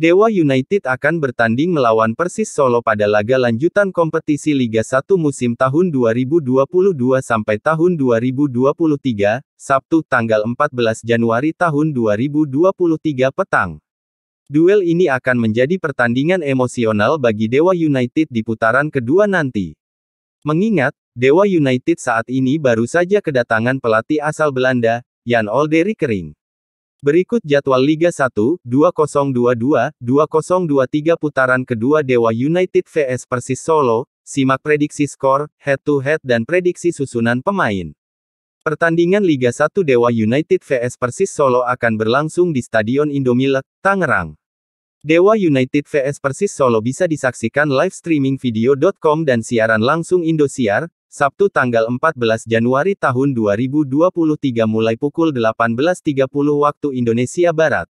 Dewa United akan bertanding melawan Persis Solo pada laga lanjutan kompetisi Liga 1 musim tahun 2022 sampai tahun 2023, Sabtu tanggal 14 Januari tahun 2023 petang. Duel ini akan menjadi pertandingan emosional bagi Dewa United di putaran kedua nanti. Mengingat, Dewa United saat ini baru saja kedatangan pelatih asal Belanda, Jan Olderikering. Berikut jadwal Liga 1, 2022-2023 putaran kedua Dewa United vs Persis Solo, simak prediksi skor, head-to-head -head dan prediksi susunan pemain. Pertandingan Liga 1 Dewa United vs Persis Solo akan berlangsung di Stadion Indomilek, Tangerang. Dewa United vs Persis Solo bisa disaksikan live streaming video.com dan siaran langsung Indosiar, Sabtu tanggal 14 Januari tahun 2023 mulai pukul 18.30 waktu Indonesia Barat.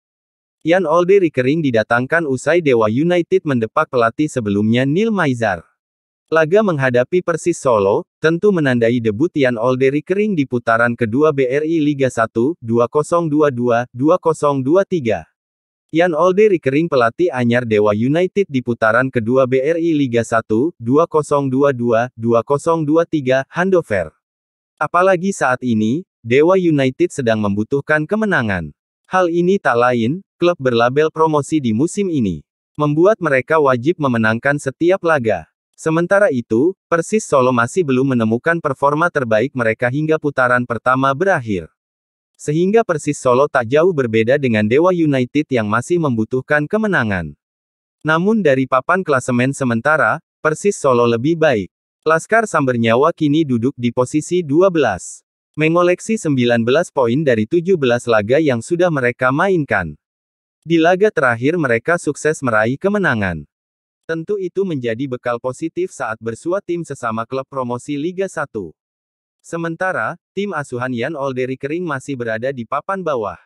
Ian Olde Rickering didatangkan usai Dewa United mendepak pelatih sebelumnya Neil Maizar. Laga menghadapi Persis Solo, tentu menandai debut Ian Olde Rickering di putaran kedua BRI Liga 1, 2022-2023. Yan Olde Rikering pelatih Anyar Dewa United di putaran kedua BRI Liga 1, 2022-2023, Handover. Apalagi saat ini, Dewa United sedang membutuhkan kemenangan. Hal ini tak lain, klub berlabel promosi di musim ini. Membuat mereka wajib memenangkan setiap laga. Sementara itu, Persis Solo masih belum menemukan performa terbaik mereka hingga putaran pertama berakhir. Sehingga Persis Solo tak jauh berbeda dengan Dewa United yang masih membutuhkan kemenangan. Namun dari papan klasemen sementara, Persis Solo lebih baik. Laskar Sambernyawa kini duduk di posisi 12. Mengoleksi 19 poin dari 17 laga yang sudah mereka mainkan. Di laga terakhir mereka sukses meraih kemenangan. Tentu itu menjadi bekal positif saat bersua tim sesama klub promosi Liga 1. Sementara, tim asuhan Yan Oldery Kering masih berada di papan bawah.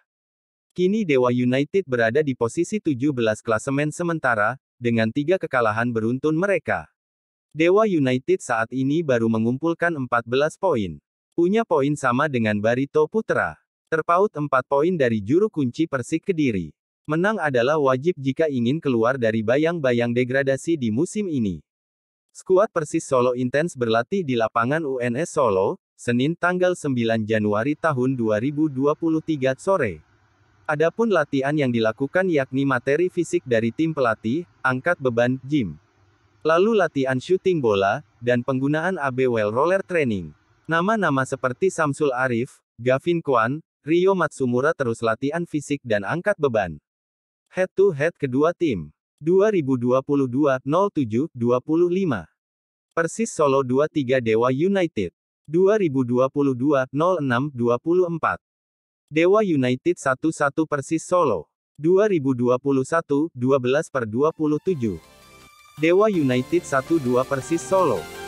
Kini Dewa United berada di posisi 17 klasemen sementara, dengan tiga kekalahan beruntun mereka. Dewa United saat ini baru mengumpulkan 14 poin. Punya poin sama dengan Barito Putra. Terpaut 4 poin dari juru kunci Persik Kediri. Menang adalah wajib jika ingin keluar dari bayang-bayang degradasi di musim ini. Skuad Persis Solo intens berlatih di lapangan UNS Solo, Senin tanggal 9 Januari tahun 2023 sore. Adapun latihan yang dilakukan yakni materi fisik dari tim pelatih, angkat beban, gym. Lalu latihan shooting bola, dan penggunaan AB Well roller training. Nama-nama seperti Samsul Arif, Gavin Kwan, Rio Matsumura terus latihan fisik dan angkat beban. Head to head kedua tim. 2022-07-25. Persis Solo 23 Dewa United. 2022 06 24. Dewa United 1-1 Persis Solo. 2021 12 27. Dewa United 1-2 Persis Solo.